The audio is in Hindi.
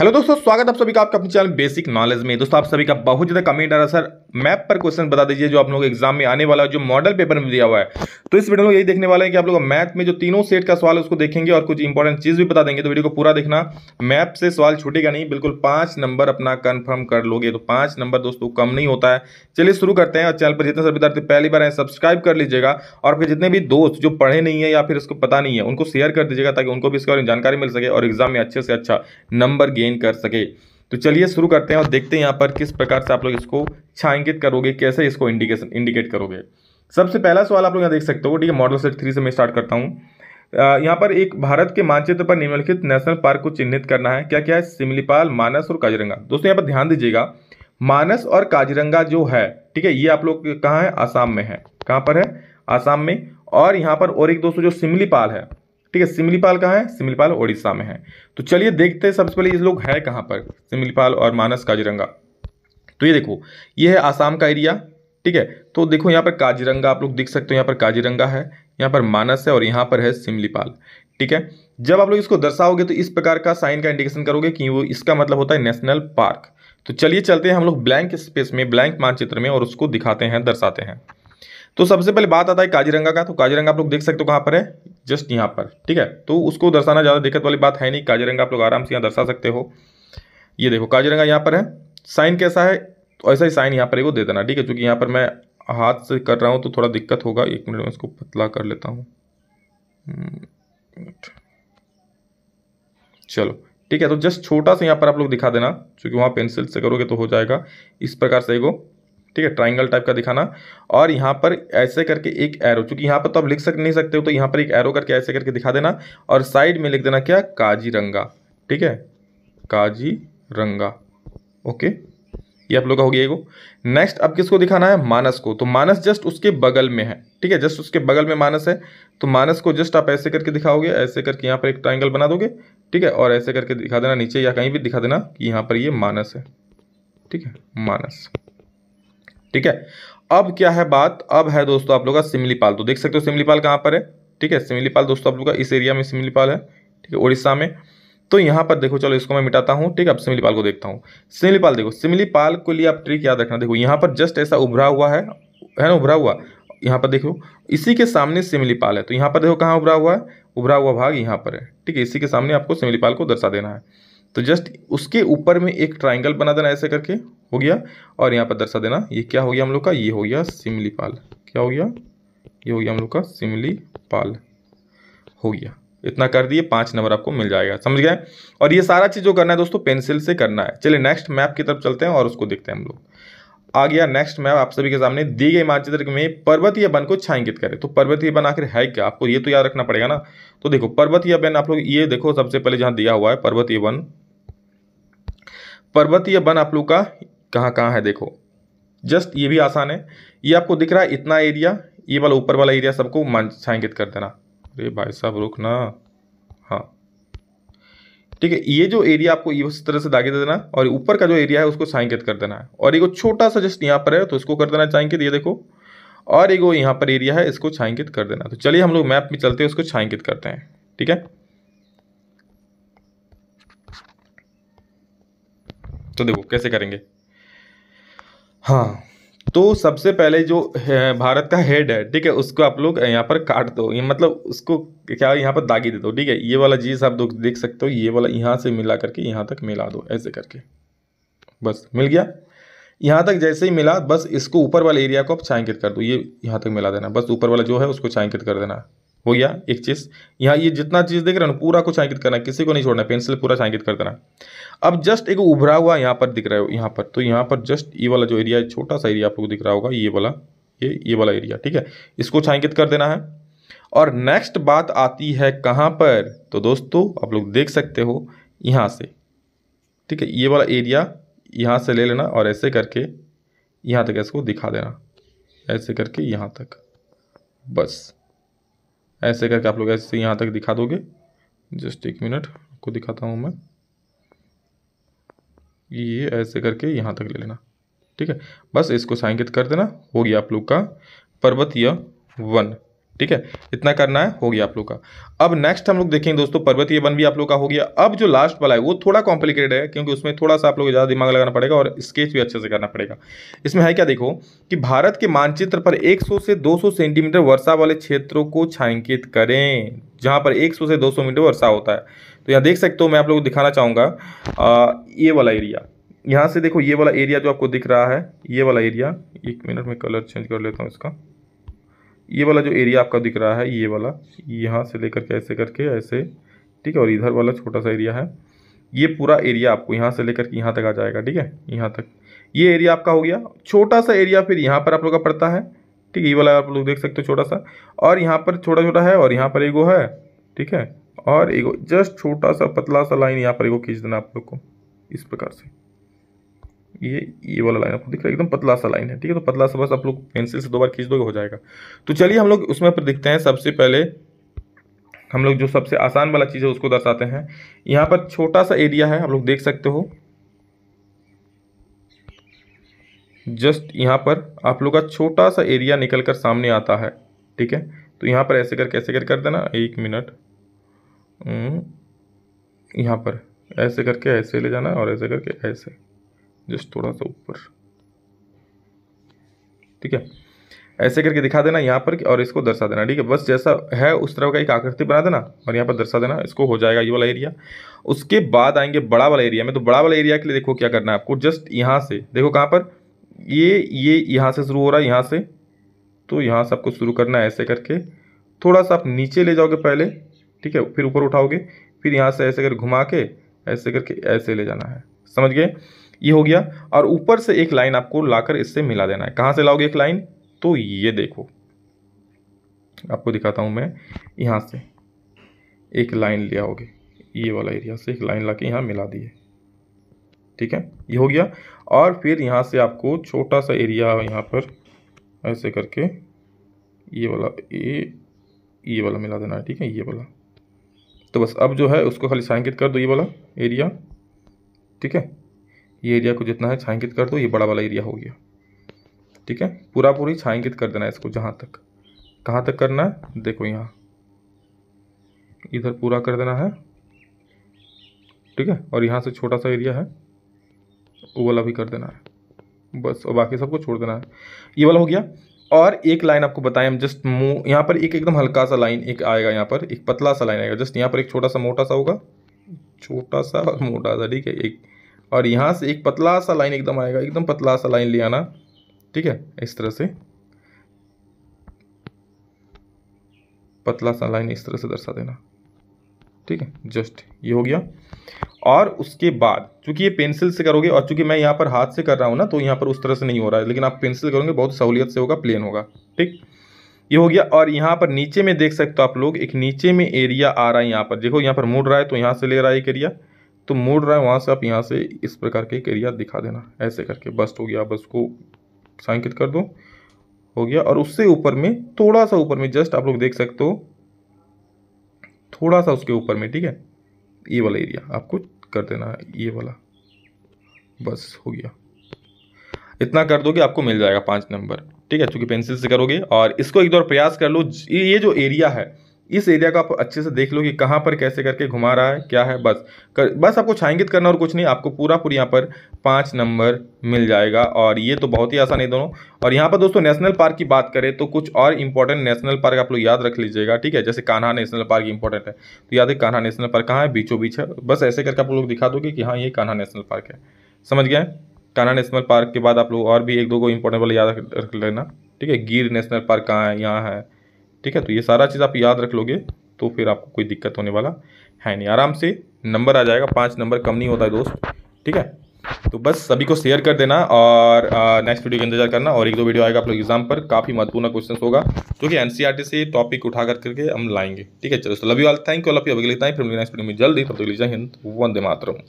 हेलो दोस्तों स्वागत आप सभी का आपका अपने चैनल बेसिक नॉलेज में दोस्तों आप सभी का बहुत ज़्यादा कमेंट आ रहा है सर मैप पर क्वेश्चन बता दीजिए जो आप लोग एग्जाम में आने वाला है जो मॉडल पेपर में दिया हुआ है तो इस वीडियो में यही देखने वाला है कि आप लोग मैथ में जो तीनों सेट का सवाल उसको देखेंगे और कुछ इंपॉर्टेंट चीज़ भी बता देंगे तो वीडियो को पूरा देखना मैप से सवाल छूटेगा नहीं बिल्कुल पांच नंबर अपना कन्फर्म कर लोगे तो पांच नंबर दोस्तों कम नहीं होता है चलिए शुरू करते हैं और चैनल पर जितने सभी विद्यार्थी पहली बार हैं सब्सक्राइब कर लीजिएगा और फिर जितने भी दोस्त जो पढ़े नहीं है या फिर उसको पता नहीं है उनको शेयर कर दीजिएगा ताकि उनको भी इसके बारे में जानकारी मिल सके और एग्जाम में अच्छे से अच्छा नंबर गेन गेन कर सके तो चलिए शुरू करते हैं और देखते हैं यहाँ पर किस प्रकार से आप लोग इसको छायांकित करोगे कैसे इसको इंडिकेशन इंडिकेट करोगे सबसे पहला सवाल आप लोग यहाँ देख सकते हो ठीक है मॉडल सेट थ्री से मैं स्टार्ट करता हूँ यहाँ पर एक भारत के मानचित्र पर निम्नलिखित नेशनल पार्क को चिन्हित करना है क्या क्या है सिमलीपाल मानस और काजिरंगा दोस्तों यहाँ पर ध्यान दीजिएगा मानस और काजिरंगा जो है ठीक है ये आप लोग कहाँ है आसाम में है कहाँ पर है आसाम में और यहाँ पर और एक दोस्तों जो सिमलीपाल है ठीक है सिमलीपाल कहाँ है सिमलीपाल ओडिशा में है तो चलिए देखते हैं सबसे पहले ये लोग है कहाँ पर सिमलीपाल और मानस काजिरंगा तो ये देखो ये है आसाम का एरिया ठीक है तो देखो यहाँ पर काजिरंगा आप लोग देख सकते हो यहाँ पर काजिरंगा है यहाँ पर मानस है और यहाँ पर है सिमलीपाल ठीक है जब आप लोग इसको दर्शाओगे तो इस प्रकार का साइन का इंडिकेशन करोगे कि वो इसका मतलब होता है नेशनल पार्क तो चलिए चलते हैं हम लोग ब्लैंक स्पेस में ब्लैंक मानचित्र में और उसको दिखाते हैं दर्शाते हैं तो सबसे पहले बात आता है काजीरंगा का तो काजीरंगा आप लोग देख सकते हो कहाँ पर है जस्ट यहाँ पर ठीक है तो उसको दर्शाना ज़्यादा दिक्कत वाली बात है नहीं काजीरंगा आप लोग आराम से यहाँ दर्शा सकते हो ये देखो काजीरंगा यहाँ पर है साइन कैसा है तो ऐसा ही साइन यहाँ पर वो दे देना ठीक है क्योंकि यहाँ पर मैं हाथ से कर रहा हूँ तो थोड़ा दिक्कत होगा एक मिनट में इसको पतला कर लेता हूँ हम्म, चलो ठीक है तो जस्ट छोटा सा यहाँ पर आप लोग दिखा देना क्योंकि वहाँ पेंसिल से करोगे तो हो जाएगा इस प्रकार से एगो ठीक है ट्राइंगल टाइप का दिखाना और यहाँ पर ऐसे करके एक एरो चूंकि यहाँ पर तो आप लिख सक नहीं सकते हो तो यहाँ पर एक एरो करके ऐसे करके दिखा देना और साइड में लिख देना क्या काजीरंगा ठीक है काजीरंगा ओके ये आप लोग का हो गया नेक्स्ट अब किसको दिखाना है मानस को तो मानस जस्ट उसके बगल में है ठीक है जस्ट उसके बगल में मानस है तो मानस को जस्ट आप ऐसे करके दिखाओगे ऐसे करके यहाँ पर एक ट्राइंगल बना दोगे ठीक है और ऐसे करके दिखा देना नीचे या कहीं भी दिखा देना कि यहाँ पर ये मानस है ठीक है मानस ठीक है अब क्या है बात अब है दोस्तों आप लोग का सिमलीपाल तो देख सकते हो सिमलीपाल कहाँ पर है ठीक है सिमलीपाल दोस्तों आप लोग का इस एरिया में सिमलीपाल है ठीक है उड़ीसा में तो यहाँ पर देखो चलो इसको मैं मिटाता हूँ ठीक है अब सिमलीपाल को देखता हूँ सिमलीपाल देखो सिमलीपाल को लिए आप ट्रिक याद रखना देखो यहाँ पर जस्ट ऐसा उभरा हुआ है है ना उभरा हुआ यहाँ पर देखो इसी के सामने सिमलीपाल है तो यहाँ पर देखो कहाँ उभरा हुआ है उभरा हुआ भाग यहाँ पर है ठीक है इसी के सामने आपको सिमलीपाल को दर्शा देना है तो जस्ट उसके ऊपर में एक ट्राइंगल बना देना ऐसे करके हो गया और यहाँ पर दर्शा देना ये क्या हो गया हम लोग का ये हो गया सिमली पाल क्या हो गया ये हो गया हम लोग का सिमली पाल हो गया इतना कर दिए पाँच नंबर आपको मिल जाएगा समझ गए और ये सारा चीज़ जो करना है दोस्तों पेंसिल से करना है चलिए नेक्स्ट मैप की तरफ चलते हैं और उसको देखते हैं हम लोग आ गया नेक्स्ट मैप आप सभी के सामने दी गई मानचित्र में पर्वतीय बन को छायांकित करें तो पर्वतीय बन आखिर है क्या आपको ये तो याद रखना पड़ेगा ना तो देखो पर्वतीय बन आप लोग ये देखो सबसे पहले जहाँ दिया हुआ है पर्वतीय वन पर्वतीय वन आप लोग का कहाँ कहाँ है देखो जस्ट ये भी आसान है ये आपको दिख रहा है इतना एरिया ये वाला ऊपर वाला एरिया सबको मान छायांकित कर देना अरे भाई साहब रुकना हाँ ठीक है ये जो एरिया आपको इस तरह से दागे दे देना और ऊपर का जो एरिया है उसको छायांकित कर देना है और एक छोटा सा जस्ट यहाँ पर है तो इसको कर देना छायांकित ये देखो और एक यहाँ पर एरिया है इसको छायांकित कर देना तो चलिए हम लोग मैप में चलते हैं उसको छायांकित करते हैं ठीक है तो देखो कैसे करेंगे हाँ तो सबसे पहले जो है भारत का हेड है ठीक है उसको आप लोग यहाँ पर काट दो ये मतलब उसको क्या यहाँ पर दागी दे दो ठीक है ये वाला जीस आप लोग देख सकते हो ये वाला यहाँ से मिला करके यहाँ तक मिला दो ऐसे करके बस मिल गया यहाँ तक जैसे ही मिला बस इसको ऊपर वाले एरिया को आप छायांकित कर दो ये यहाँ तक मिला देना बस ऊपर वाला जो है उसको छायांकित कर देना हो गया एक चीज़ यहाँ ये जितना चीज़ देख रहे हो ना पूरा कुछ अंकित करना किसी को नहीं छोड़ना पेंसिल पूरा छायांकित कर देना अब जस्ट एक उभरा हुआ यहाँ पर दिख रहा है यहाँ पर तो यहाँ पर जस्ट ये वाला जो एरिया है छोटा सा एरिया आपको दिख रहा होगा ये वाला ये ये वाला एरिया ठीक है इसको छाइंकित कर देना है और नेक्स्ट बात आती है कहाँ पर तो दोस्तों आप लोग देख सकते हो यहाँ से ठीक है ये वाला एरिया यहाँ से ले लेना और ऐसे करके यहाँ तक इसको दिखा देना ऐसे करके यहाँ तक बस ऐसे करके आप लोग ऐसे यहाँ तक दिखा दोगे जस्ट एक मिनट आपको दिखाता हूँ मैं ये ऐसे करके यहाँ तक ले लेना ठीक है बस इसको साइंकित कर देना हो गया आप लोग का पर्वतीय वन ठीक है इतना करना है हो गया आप लोग का अब नेक्स्ट हम लोग देखेंगे दोस्तों पर्वतीय वन भी आप लोग का हो गया अब जो लास्ट वाला है वो थोड़ा कॉम्प्लिकेटेड है क्योंकि उसमें थोड़ा सा आप लोग ज़्यादा दिमाग लगाना पड़ेगा और स्केच भी अच्छे से करना पड़ेगा इसमें है क्या देखो कि भारत के मानचित्र पर एक से दो सेंटीमीटर वर्षा वाले क्षेत्रों को छायांकित करें जहाँ पर एक से दो मीटर वर्षा होता है तो यहाँ देख सकते हो मैं आप लोग को दिखाना चाहूँगा ये वाला एरिया यहाँ से देखो ये वाला एरिया जो आपको दिख रहा है ये वाला एरिया एक मिनट में कलर चेंज कर लेता हूँ इसका ये वाला जो एरिया आपका दिख रहा है ये वाला यहाँ से लेकर के ऐसे करके ऐसे ठीक है और इधर वाला छोटा सा एरिया है ये पूरा एरिया आपको यहाँ से लेकर के यहाँ तक आ जाएगा ठीक है यहाँ तक ये एरिया आपका हो गया छोटा सा एरिया फिर यहाँ पर आप लोग का पड़ता है ठीक है ये वाला आप लोग देख सकते हो छोटा सा और यहाँ पर छोटा छोटा है और यहाँ पर एगो है ठीक है और एगो जस्ट छोटा सा पतला सा लाइन यहाँ पर एगो खींच देना आप लोग को इस प्रकार से ये ये वाला लाइन आपको दिख रहा है एकदम पतला सा लाइन है ठीक है तो पतला सा बस आप लोग पेंसिल से दो बार खींच दोगे हो जाएगा तो चलिए हम लोग उसमें पर दिखते हैं सबसे पहले हम लोग जो सबसे आसान वाला चीज़ है उसको दर्शाते हैं यहाँ पर छोटा सा एरिया है आप लोग देख सकते हो जस्ट यहाँ पर आप लोग का छोटा सा एरिया निकल कर सामने आता है ठीक है तो यहाँ पर ऐसे करके ऐसे कर कर देना एक मिनट हम्म, यहाँ पर ऐसे करके ऐसे ले जाना और ऐसे करके ऐसे जस्ट थोड़ा सा ऊपर ठीक है ऐसे करके दिखा देना यहाँ पर और इसको दर्शा देना ठीक है बस जैसा है उस तरह का एक आकृति बना देना और यहाँ पर दर्शा देना इसको हो जाएगा ये वाला एरिया उसके बाद आएंगे बड़ा वाला एरिया में तो बड़ा वाला एरिया के लिए देखो क्या करना है आपको जस्ट यहाँ से देखो कहाँ पर ये ये यहाँ से शुरू हो रहा है यहाँ से तो यहाँ से आपको शुरू करना है ऐसे करके थोड़ा सा आप नीचे ले जाओगे पहले ठीक है फिर ऊपर उठाओगे फिर यहाँ से ऐसे कर घुमा के ऐसे करके ऐसे ले जाना है समझ गए ये हो गया और ऊपर से एक लाइन आपको लाकर इससे मिला देना है कहाँ से लाओगे एक लाइन तो ये देखो आपको दिखाता हूँ मैं यहाँ से एक लाइन लिया होगी ये वाला एरिया से एक लाइन ला के यहाँ मिला दिए ठीक है ये हो गया और फिर यहाँ से आपको छोटा सा एरिया यहाँ पर ऐसे करके ये वाला ये ये वाला मिला देना है ठीक है ये वाला तो बस अब जो है उसको खाली सांकित कर दो ये वाला एरिया ठीक है ये एरिया को जितना है छायांकित कर दो ये बड़ा वाला एरिया हो गया ठीक है पूरा पूरी छायांकित कर देना है इसको जहाँ तक कहाँ तक करना है देखो यहाँ इधर पूरा कर देना है ठीक है और यहाँ से छोटा सा एरिया है वो वाला भी कर देना है बस और बाकी सबको छोड़ देना है ये वाला हो गया और एक लाइन आपको बताएं हम जस्ट मुँह यहाँ पर एक एकदम हल्का सा लाइन एक आएगा यहाँ पर एक पतला सा लाइन आएगा जस्ट यहाँ पर एक छोटा सा मोटा सा होगा छोटा सा और मोटा सा ठीक है एक और यहाँ से एक पतला सा लाइन एकदम आएगा एकदम पतला सा लाइन ले आना ठीक है इस तरह से पतला सा लाइन इस तरह से दर्शा देना ठीक है जस्ट ये हो गया और उसके बाद चूंकि ये पेंसिल से करोगे और चूंकि मैं यहाँ पर हाथ से कर रहा हूँ ना तो यहाँ पर उस तरह से नहीं हो रहा है लेकिन आप पेंसिल करोगे बहुत सहूलियत से होगा प्लेन होगा ठीक ये हो गया और यहाँ पर नीचे में देख सकते हो आप लोग एक नीचे में एरिया आ रहा है यहाँ पर देखो यहाँ पर मुड़ रहा है तो यहाँ से ले रहा है एक एरिया तो मोड़ रहा है वहाँ से आप यहाँ से इस प्रकार के एक एरिया दिखा देना ऐसे करके बस हो गया बस को सांकित कर दो हो गया और उससे ऊपर में थोड़ा सा ऊपर में जस्ट आप लोग देख सकते हो थोड़ा सा उसके ऊपर में ठीक है ये वाला एरिया आपको कर देना है ये वाला बस हो गया इतना कर दोगे आपको मिल जाएगा पाँच नंबर ठीक है चूँकि पेंसिल से करोगे और इसको एक दो प्रयास कर लो ये जो एरिया है इस एरिया को आप अच्छे से देख लो कि कहाँ पर कैसे करके घुमा रहा है क्या है बस कर, बस आपको छायांकित करना और कुछ नहीं आपको पूरा पूरी यहाँ पर पाँच नंबर मिल जाएगा और ये तो बहुत ही आसान है दोनों और यहाँ पर दोस्तों नेशनल पार्क की बात करें तो कुछ और इंपॉर्टेंट नेशनल पार्क आप लोग याद रख लीजिएगा ठीक है जैसे कान्हा नेशनल पार्क इंपॉर्टेंट है तो याद है कान्हा नेशनल पार्क कहाँ है बीचों बीच है बस ऐसे करके आप लोग दिखा दोगे कि हाँ ये कान्हा नेशनल पार्क है समझ गए कान्हा नेशनल पार्क के बाद आप लोग और भी एक दो को इम्पोर्टेंट वाले याद रख लेना ठीक है गिर नेशनल पार्क कहाँ है यहाँ है ठीक है तो ये सारा चीज़ आप याद रख लोगे तो फिर आपको कोई दिक्कत होने वाला है नहीं आराम से नंबर आ जाएगा पाँच नंबर कम नहीं होता है दोस्त ठीक है तो बस सभी को शेयर कर देना और नेक्स्ट वीडियो का इंतजार करना और एक दो वीडियो आएगा आप लोग एग्जाम पर काफ़ी महत्वपूर्ण क्वेश्चन होगा जो कि एनसीईआरटी e से टॉपिक उठा कर करके हम लाएंगे ठीक है चलो तो love you all thank you love you अभी लेता है फिर नेक्स्ट वीडियो में जल्दी तब तक जय हिंद वंदे मातरम